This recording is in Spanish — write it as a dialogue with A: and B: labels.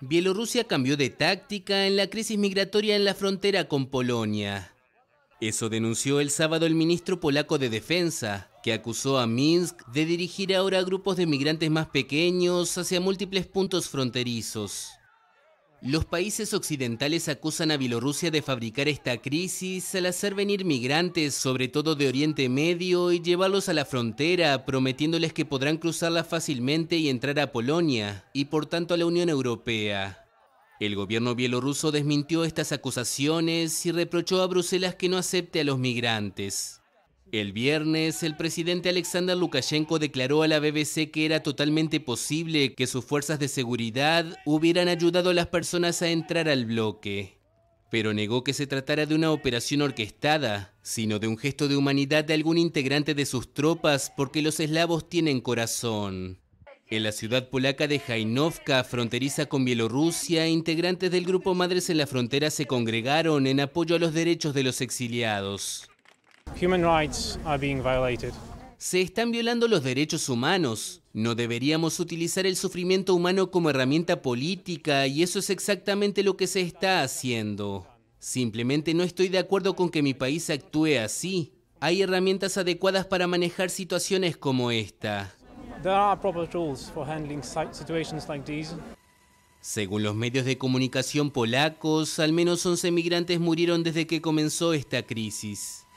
A: Bielorrusia cambió de táctica en la crisis migratoria en la frontera con Polonia. Eso denunció el sábado el ministro polaco de Defensa, que acusó a Minsk de dirigir ahora grupos de migrantes más pequeños hacia múltiples puntos fronterizos. Los países occidentales acusan a Bielorrusia de fabricar esta crisis al hacer venir migrantes, sobre todo de Oriente Medio, y llevarlos a la frontera, prometiéndoles que podrán cruzarla fácilmente y entrar a Polonia, y por tanto a la Unión Europea. El gobierno bielorruso desmintió estas acusaciones y reprochó a Bruselas que no acepte a los migrantes. El viernes, el presidente Alexander Lukashenko declaró a la BBC que era totalmente posible que sus fuerzas de seguridad hubieran ayudado a las personas a entrar al bloque, pero negó que se tratara de una operación orquestada, sino de un gesto de humanidad de algún integrante de sus tropas porque los eslavos tienen corazón. En la ciudad polaca de Jainovka, fronteriza con Bielorrusia, integrantes del grupo Madres en la Frontera se congregaron en apoyo a los derechos de los exiliados. Se están violando los derechos humanos. No deberíamos utilizar el sufrimiento humano como herramienta política y eso es exactamente lo que se está haciendo. Simplemente no estoy de acuerdo con que mi país actúe así. Hay herramientas adecuadas para manejar situaciones como esta. Según los medios de comunicación polacos, al menos 11 migrantes murieron desde que comenzó esta crisis.